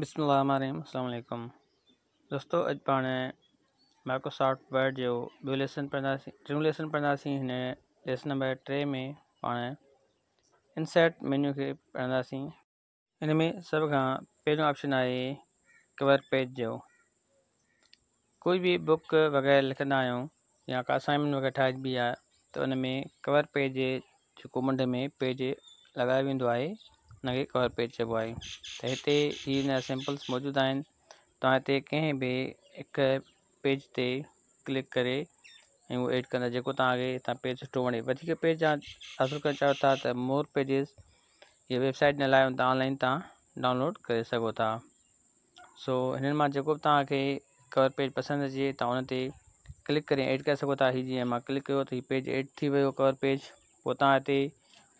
बिसमीम दोस्तों अॼु पाण माइक्रोसॉफ्ट वर्ड जो ॿियो लेसन पढ़ंदासीं टियों लेसन पढ़ंदासीं हिन नंबर टे में पाण इंसर्ट मेन्यू के पढ़ंदासीं हिन में सभ खां पहिरियों ऑप्शन आहे कवर पेज जो कोई भी बुक वग़ैरह लिखंदा आहियूं या का असाइनमेंट वग़ैरह ठाई भी त तो में कवर पेज जो जेको मुंड में पेज लॻायो वो आहे नगे कवर पेज चबाए ये ना सैम्पल्स मौजूदु आहिनि तव्हां हिते कें भी एक पेज से क्लिक कर वो एड कर जो तव्हांखे हितां पेज सुठो वणे पेज हासिल कर चाहो था तो मोर पेजिस ये वेबसाइट न लाइन ऑनलाइन डाउनलोड कर सो था सो इन जो जेको कवर पेज पसंद अचे तो हुन क्लिक कर एड कर सोता हि जी क्लिक कर पेज एड थी वो कवर पेज वो तव्हां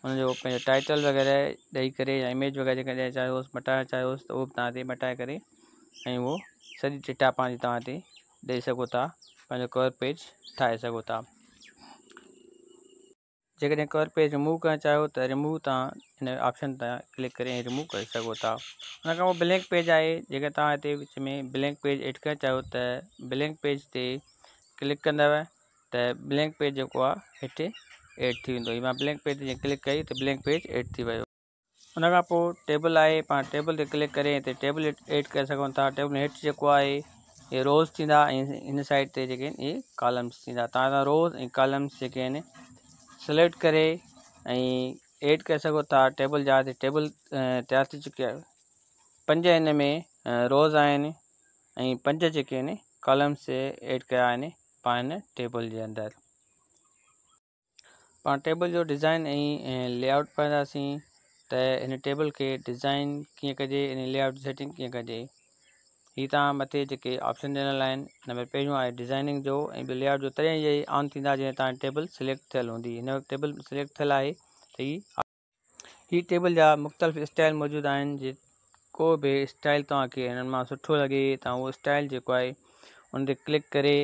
उनजो पंहिंजो टाइटल वग़ैरह ॾेई करे या इमेज वग़ैरह जेकॾहिं मटा मटाइण तो वो उहो बि तव्हां ते मटाए डेटा पंहिंजी तव्हां ते ॾेई कवर पेज ठाहे सघो था जेकॾहिं कवर पेज रिमूव करना चाहो तो रिमूव तव्हां हिन ऑप्शन क्लिक करे रिमूव करे सघो उन हुन ब्लैंक पेज आए जेकर तव्हां विच में ब्लैंक पेज एड करणु चाहो तो ब्लैंक पेज ते क्लिक कंदव त ब्लैंक पेज जो हेटे एड थी वो यहाँ ब्लैंक पेज क्लिक कई तो ब्लैंक पेज एड थी वो उन टेबल आए पा टेबल से क्लिक करें टेबल तो एड कर सघूं टेबल हेठि जो है ये रोज़ थी इन साइड से ये कॉलम्स रोज़ कॉलम्स सिलेक्ट कर एड कर सघो टेबल जहाँ से टेबल तैयार थी चुकिया पंज इन में रोज़ आन पंज जो कॉलम्स एड कया पा टेबल के अंदर पा टेबल जो डिज़ाइन ऐं लेआउट पवंदासीं त इन टेबल के डिज़ाइन किए कजे हिन लेआउट जी सेटिंग कीअं कजे हीअ तव्हां मथे जेके ऑप्शन ॾिनल में पे आहे डिज़ाइनिंग जो ऐं लेआउट जो तरह ई ऑन थी जंहिं टेबल सिलेक्ट थल होंगी हिन वक़्तु टेबल सिलेक्ट थियलु आहे त हीअ हीअ टेबल जहाँ मुख़्तलिफ़ स्टाइल मौजूद आहिनि जे को भी स्टाइल तव्हांखे हिननि मां सुठो लॻे स्टाइल जो है उन क्लिक करे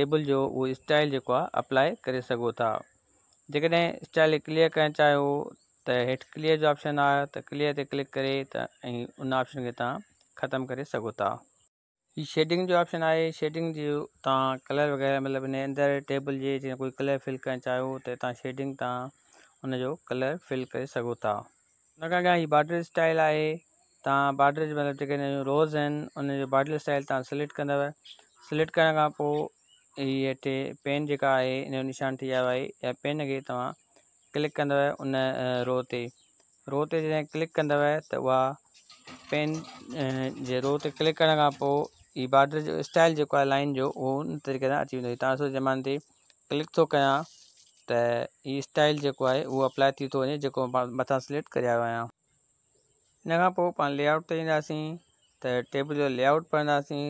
टेबल जो वो स्टाइल जेको आहे अप्लाए था जैसे स्टाइल क्लियर करना चाहो तो हेट क्लियर जो ऑप्शन आ तो क्लियर से क्लिक कर उन ऑप्शन के खत्म कर सोता सघो शेडिंग जो ऑप्शन है शेडिंग जो तुम कलर वग़ैरह मतलब इन अंदर टेबल जे कोई कलर फिल कर चाहो तो शेडिंग तव्हां कलर फिल कर सोता था हुन स्टाइल है तुम बॉर्डर मतलब जो रोज़ हैं उन बॉर्डर स्टाइल तुम सिलेक्ट कर सिलेक्ट करण इहा टे पेन जेका आहे इन जो निशानु थी आयो आहे या पेन खे तव्हां क्लिक कंदव उन रो ते रो ते जॾहिं क्लिक कंदव त उहा पेन जे रो ते क्लिक करण खां पोइ बॉडर जो स्टाइल जेको आहे लाइन जो उहो उन तरीक़े सां अची वेंदो तव्हांजे ज़माने ते क्लिक थो कयां त ही स्टाइल जेको आहे उहो अप्लाई थी थो वञे जेको मथां सिलेक्ट करे आयो आहियां खां पोइ पाण ते त टेबल जो लेआउट पढ़ंदासीं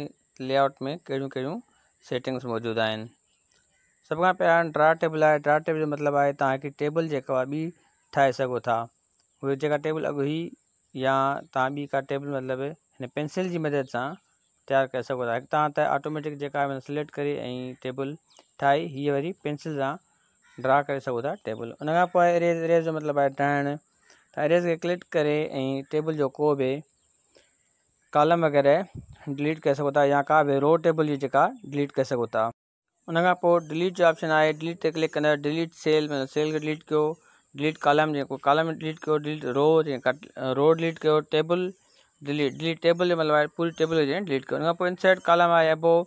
में कहिड़ियूं कहिड़ियूं सेटिंग्स मौजूद आहिनि सब का पहिरियां ड्रा टेबल है ड्रा टेबल मतलब है आहे टेबल भी बि ठाहे था वो जेका टेबल अग हुई या तुम बी का टेबल मतलब पेंसिल की मदद से तैयार कर सो था हिकु तव्हां ऑटोमेटिक सिलेक्ट कर टेबल टाई ये वरी पेंसिल से ड्रा कर सघो था टेबल उन खां पोइ इरेज़ इरेज़ जो मतिलबु आहे इरेज़ क्लिक कर टेबल जो को भी कॉलम वग़ैरह डिलीट कर होता या का वे रो टेबल ये जो डिलीट कर होता उनखां डिलीट जो ऑप्शन आए डिलीट से क्लिक कर डिलीट सेल में मतलब मतलब, मतलब सेल के डिलीट कर डिलीट कॉलम जो कॉलम डिलीट कर डिलीट रो रो डिलीट कर टेबल डिलीट डिलीट टेबल मतलब पूरी टेबल डिलीट कर इंसर्ट कॉलम आए अबो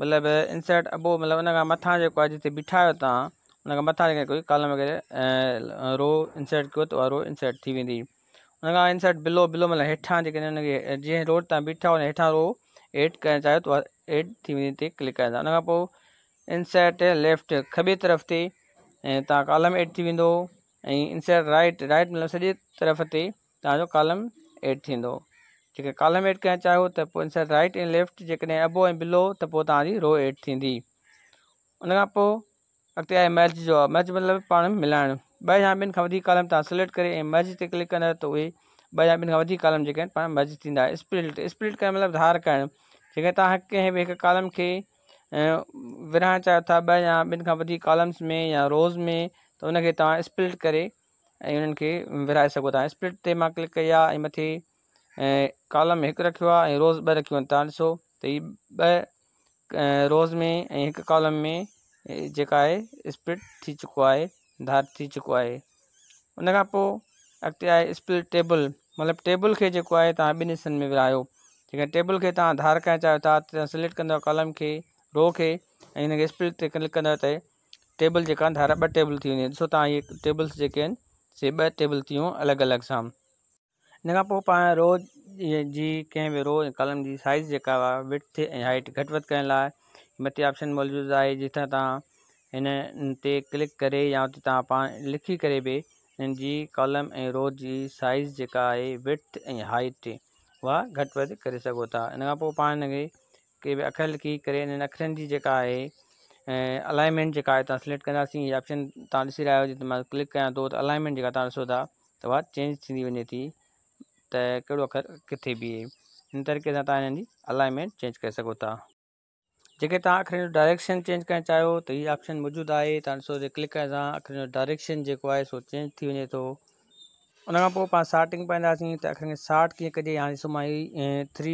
मतलब इंसर्ट अबो मतलब उन मथा जो आहे जिते बीठा हो तव्हां उनखां कोई कालम वग़ैरह रो इंसर्ट कर तो रो इंसर्ट थी वी उनका इंसर्ट बिलो बिलो मतिलबु हेठां जेके हुनखे रोड तव्हां बीठा हुन हेठां रो एड कर चाहियो त एड थी क्लिक कर हुनखां पोइ इंसर्ट लेफ्ट खॿे तरफ़ ते ऐं तव्हां कॉलम एड थी वेंदो इंसर्ट राइट राइट मतलब सॼे तरफ़ ते कॉलम एड थींदो जेके कॉलम एड करणु चाहो तो इंसर्ट राइट एंड लेफ्ट जेकॾहिं अबो बिलो तो रो एड थींदी उनखां पोइ अॻिते आहे मैच जो मैच मतिलबु पाण मिलाइणु बाई जहाँ बिन खवधी कॉलम तुम सिलेक्ट कर मर्ज से क्लिक कर तो उहे मतलब ॿ या ॿिनि खां वधीक कॉलम जेके मर्ज थींदा स्प्लिट स्प्लिट कर मतलब धार कर जेकॾहिं तव्हां कंहिं बि हिकु कॉलम के विराइणु चाहो था ॿ या ॿिनि कॉलम्स में या रोज़ में तो उनके तव्हां स्प्लिट कर ऐं सो स्प्लिट से क्लिक कई आहे मथे कॉलम एक रखियो रोज़ ब रखियूं आहिनि तो ये ब रोज़ में एक कॉलम में जो है स्प्लिट थी चुको है धार थी चुको है उन अगत आए स्पिल स्प्लिट टेबल मतलब टेबल के जो है तव्हां ॿिनि में विरिहायो जेकॾहिं टेबल के तुम धार कर चाहो था सिलेक्ट कर कलम के रो के स्पिल क्लिक कंदव टेबल जो धार ब टेबल थी वे ॾिसो टेबल्स जो से ब टेबल थी अलग अलग अलॻि इन पा रो जी कें भी रो कलम की साइज़ जो वेट विथ हाइट घट कर मत लाइ ऑप्शन मौजूद है जिथां तुम हिन ते क्लिक करे या हुते तव्हां पाण लिखी करे बि हिन जी कॉलम ऐं रो जी साइज़ जेका आहे विथ ऐं हाइट उहा घटि वधि करे सघो था इन खां पोइ पाण कंहिं बि अख़र लिखी करे हिननि अख़रनि जी जेका आहे अलाइनमेंट जेका आहे तव्हां सिलेक्ट कंदासीं ऑप्शन तव्हां ॾिसी रहिया आहियो त मां क्लिक कयां थो त अलाइनमेंट जेका तव्हां ॾिसो था त उहा चेंज थींदी वञे थी त कहिड़ो अखर किथे बीहे हिन तरीक़े सां तव्हां अलाइनमेंट चेंज करे सघो जेके तखर अखियुनि डायरेक्शन चेंज करना चाहो तो ये ऑप्शन मौजूद है तव्हां क्लिक करण सां अखियुनि जो डायरेक्शन जेको आहे सो चेंज थी वञे थो उन पा पोइ पाण सार्टिंग पाईंदासीं त अखियुनि खे सार्ट कीअं कजे थ्री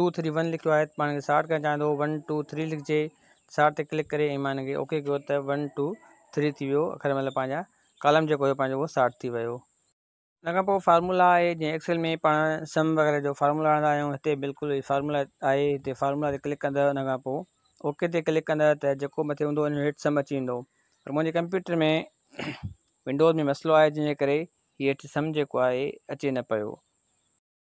टू थ्री वन लिखो है पाण खे सार्ट करणु चाहियां वन टू थ्री लिखे शार्ट से क्लिक कर ऐं ओके कयो वन टू थ्री थी वियो अखर मतलब पंहिंजा कॉलम जेको हुयो पंहिंजो उहो सार्ट थी वियो हुन खां फार्मूला आहे जीअं एक्सेल में पा सम वग़ैरह जो फार्मूला हणंदा आहियूं हिते फार्मूला आहे हिते फार्मूला क्लिक कंदव हुन ओके ते क्लिक कंदा त जेको मथे हूंदो हुओ हेठि समु अची वेंदो पर मुंहिंजे कंप्यूटर में विंडोज़ में मसिलो आहे जंहिंजे करे ही हेठि जेको आहे अचे न पियो